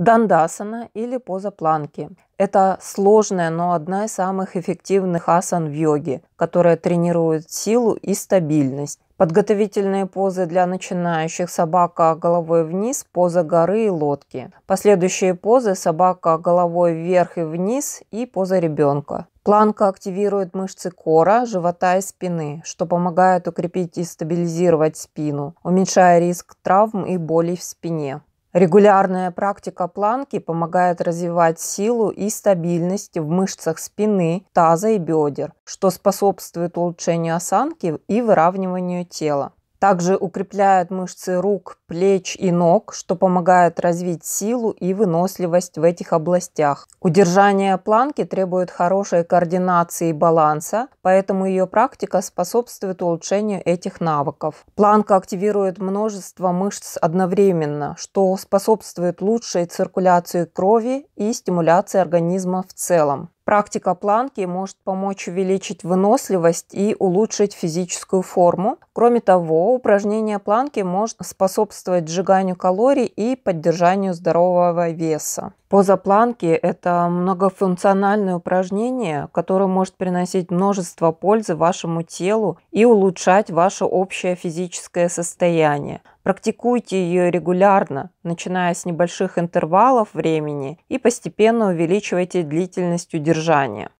Дандасана или поза планки. Это сложная, но одна из самых эффективных асан в йоге, которая тренирует силу и стабильность. Подготовительные позы для начинающих – собака головой вниз, поза горы и лодки. Последующие позы – собака а головой вверх и вниз и поза ребенка. Планка активирует мышцы кора, живота и спины, что помогает укрепить и стабилизировать спину, уменьшая риск травм и болей в спине. Регулярная практика планки помогает развивать силу и стабильность в мышцах спины, таза и бедер, что способствует улучшению осанки и выравниванию тела. Также укрепляет мышцы рук, плеч и ног, что помогает развить силу и выносливость в этих областях. Удержание планки требует хорошей координации и баланса, поэтому ее практика способствует улучшению этих навыков. Планка активирует множество мышц одновременно, что способствует лучшей циркуляции крови и стимуляции организма в целом. Практика планки может помочь увеличить выносливость и улучшить физическую форму. Кроме того, упражнение планки может способствовать сжиганию калорий и поддержанию здорового веса. Поза планки – это многофункциональное упражнение, которое может приносить множество пользы вашему телу и улучшать ваше общее физическое состояние. Практикуйте ее регулярно, начиная с небольших интервалов времени и постепенно увеличивайте длительность удержания.